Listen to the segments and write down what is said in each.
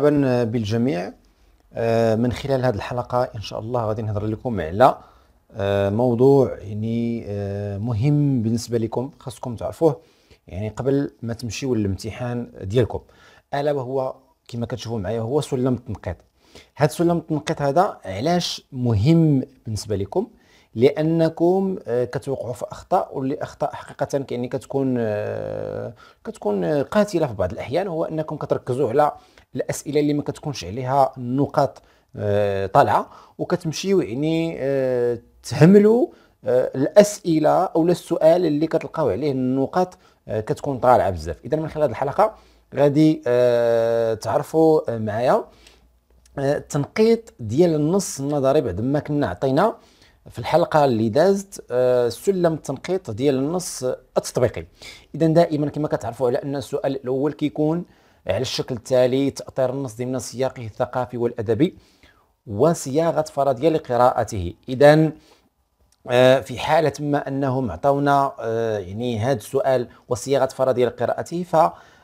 مرحبا بالجميع آه، من خلال هذه الحلقه ان شاء الله غادي نهضر لكم على آه، موضوع يعني آه، مهم بالنسبه لكم خاصكم تعرفوه يعني قبل ما تمشيو للامتحان ديالكم الا وهو كما كتشوفوا معايا هو سلم التنقيط هذا سلم التنقيط هذا علاش مهم بالنسبه لكم لانكم كتوقعوا في اخطاء واللي اخطاء حقيقه يعني كتكون كتكون قاتله في بعض الاحيان هو انكم كتركزوا على الاسئله اللي ما كتكونش عليها النقاط آه، طالعه وكتمشيو يعني آه، تهملوا آه، الاسئله او السؤال اللي كتلقاو عليه النقاط كتكون طالعه بزاف اذا من خلال الحلقه غادي تعرفوا معايا التنقيط ديال النص النظري بعد ما كنا عطينا في الحلقه اللي دازت سلم التنقيط ديال النص التطبيقي اذا دائما كما كتعرفوا على ان السؤال الاول كيكون كي على الشكل التالي تأطير النص ضمن سياقه الثقافي والأدبي وصياغة فرضية لقراءته إذا آه، في حالة ما أنهم عطونا آه، يعني هذا السؤال وصياغة فرضية لقراءته ف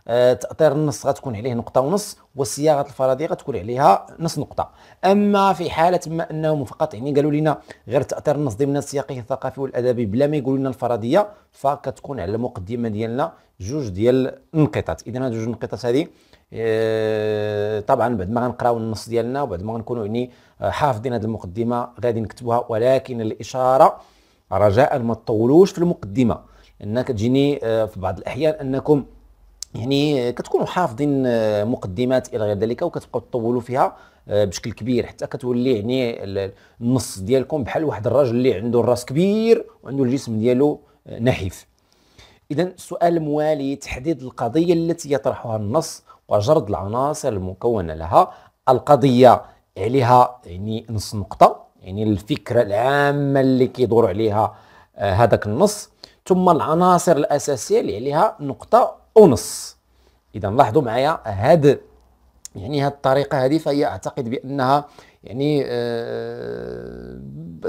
آه، تاطير النص غتكون عليه نقطه ونص والصياغه الفرضيه غتكون عليها نص نقطه اما في حاله ما انهم فقط يعني قالوا لنا غير تاطير النص ضمن سياقه الثقافي والادبي بلا ما يقولوا لنا الفرضيه فكتكون على المقدمه ديالنا جوج ديال النقطات اذا هاد جوج النقطات هذه آه، طبعا بعد ما غنقراو النص ديالنا وبعد ما غنكونوا يعني آه، حافظين هذه المقدمه غادي نكتبوها ولكن الاشاره رجاء ما تطولوش في المقدمه لان كتجيني في بعض الاحيان انكم يعني كتكونوا حافظين آه، مقدمات الى غير ذلك وكتبقاو تطولوا فيها آه، بشكل كبير حتى كتولي يعني النص ديالكم بحال واحد الراجل اللي عنده الراس كبير وعنده الجسم ديالو آه، نحيف اذا السؤال الموالي تحديد القضيه التي يطرحها النص وجرد العناصر المكونه لها القضيه عليها يعني نص نقطه يعني الفكره العامه اللي كيدور عليها هذاك النص ثم العناصر الاساسيه اللي عليها نقطه ونص اذا لاحظوا معايا هاد يعني هاد الطريقه هذه فهي اعتقد بانها يعني آه،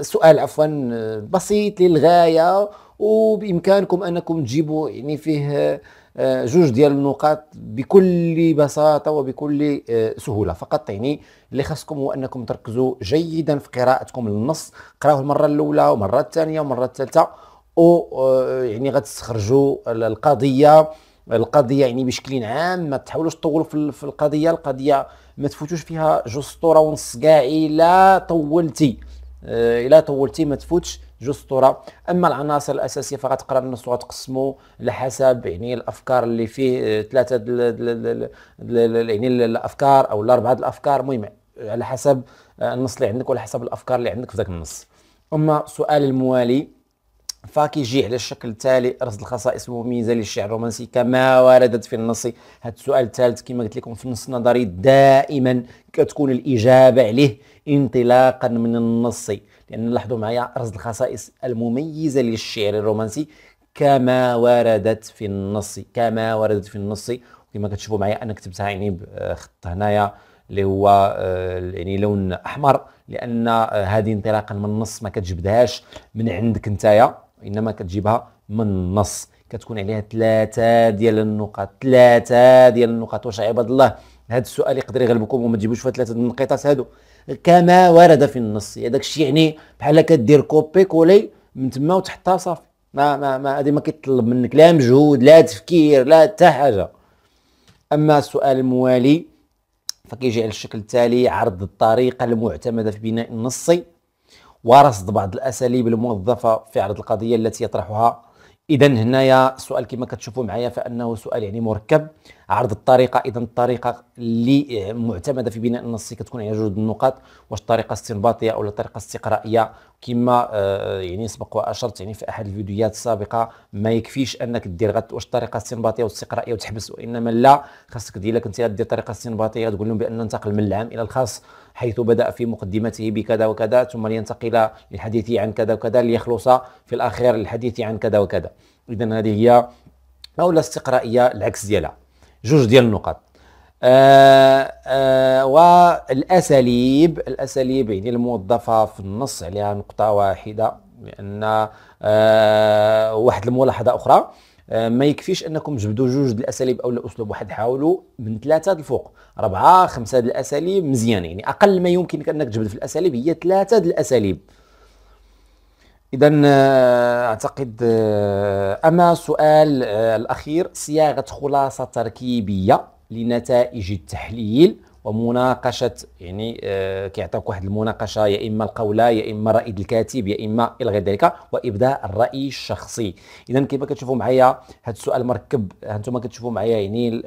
سؤال عفوا آه، بسيط للغايه وبامكانكم انكم تجيبوا يعني فيه آه، جوج ديال النقاط بكل بساطه وبكل سهوله فقط يعني اللي خاصكم هو انكم تركزوا جيدا في قراءتكم للنص قراوه المره الاولى ومره الثانيه ومره الثالثه و يعني غتستخرجوا القضيه القضيه يعني بشكل عام ما تحاولوش تطولوا في, القضيه القضيه ما تفوتوش فيها جوج سطوره ونص كاع الا طولتي آه، الا طولتي ما تفوتش جوج سطوره اما العناصر الاساسيه فغتقرا النص وغتقسمو على حسب يعني الافكار اللي فيه ثلاثه يعني الافكار او الاربعه الافكار المهم على حسب آه، النص اللي عندك وعلى حسب الافكار اللي عندك في ذاك النص اما السؤال الموالي فكيجي على الشكل التالي رصد الخصائص المميزه للشعر الرومانسي كما وردت في النص هذا السؤال الثالث كما قلت لكم في النص النظري دائما كتكون الاجابه عليه انطلاقا من النص لان لاحظوا معايا رصد الخصائص المميزه للشعر الرومانسي كما وردت في النص كما وردت في النص كما كتشوفوا معايا انا كتبتها يعني بخط هنايا اللي هو آه، يعني لون احمر لان آه، هذه انطلاقا من النص ما كتجبدهاش من عندك نتايا وانما كتجيبها من النص كتكون عليها ثلاثه ديال النقاط ثلاثه ديال النقاط واش عباد الله هذا السؤال يقدر يغلبكم وما تجيبوش في ثلاثه النقاط هادو كما ورد في النص هذاك الشيء يعني بحال كدير كوبي كولي من تما وتحطها صافي ما ما ما هذه ما كيطلب منك لا مجهود لا تفكير لا حتى حاجه اما السؤال الموالي فكيجي على الشكل التالي عرض الطريقه المعتمده في بناء النص ورصد بعض الاساليب الموظفه في عرض القضيه التي يطرحها اذا هنايا السؤال كما كتشوفوا معايا فانه سؤال يعني مركب عرض الطريقه اذا الطريقه اللي معتمده في بناء النص كتكون على جوج النقاط واش طريقه استنباطيه او طريقه استقرائيه كما آه، يعني سبق واشرت يعني في احد الفيديوهات السابقه ما يكفيش انك دير غير واش الطريقه استنباطيه والاستقرائيه وتحبس وانما لا خاصك لك انت دير الطريقه استنباطيه تقول لهم بان ننتقل من العام الى الخاص حيث بدا في مقدمته بكذا وكذا ثم لينتقل للحديث عن كذا وكذا ليخلص في الاخير الحديث عن كذا وكذا اذا هذه هي او الاستقرائيه العكس ديالها جوج ديال النقط آآ آه، آه، والاساليب الاساليب يعني الموظفه في النص عليها نقطه واحده لان آه، واحد الملاحظه اخرى ما يكفيش انكم تجبدوا جوج الاساليب او اسلوب واحد حاولوا من ثلاثه الفوق اربعه خمسه الاساليب مزيان يعني اقل ما يمكنك انك تجبد في الاساليب هي ثلاثه الاساليب اذا اعتقد اما السؤال الاخير صياغه خلاصه تركيبيه لنتائج التحليل ومناقشه يعني آه كيعطيوك واحد المناقشه يا اما القوله يا اما رائد الكاتب يا اما الى غير ذلك وابداء الراي الشخصي اذا كيف كتشوفوا معايا هذا السؤال مركب هانتوما كتشوفوا معايا يعني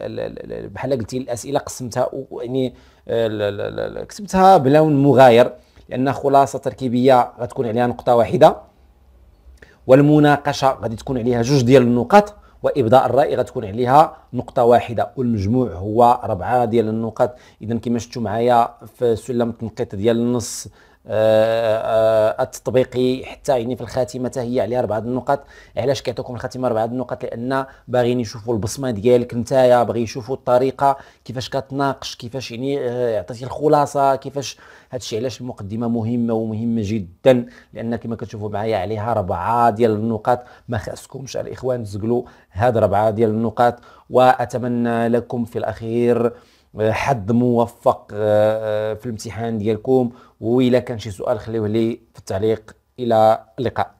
بحال قلتي الاسئله قسمتها يعني آه، كتبتها بلون مغاير لان خلاصه تركيبيه غتكون عليها نقطه واحده والمناقشه غادي تكون عليها جوج ديال النقط وابداء الراي غتكون عليها نقطه واحده والمجموع هو ربعه ديال النقط اذا كما شفتوا معايا في سلم التنقيط ديال النص آه، آه، التطبيقي حتى يعني في الخاتمه هي عليها اربعه النقط علاش كيعطيكم الخاتمه اربعه النقط لان باغيين يشوفوا البصمه ديالك نتايا باغي يشوفوا الطريقه كيفاش كتناقش كيفاش يعني آه، عطيتي الخلاصه كيفاش هادشي علاش المقدمه مهمه ومهمه جدا لان كما كتشوفوا معايا عليها اربعه ديال النقط ما خاصكمش الاخوان تزقلوا هاد اربعه ديال النقط واتمنى لكم في الاخير حظ موفق في الامتحان ديالكم وإلا كان شي سؤال خليوه لي في التعليق إلى اللقاء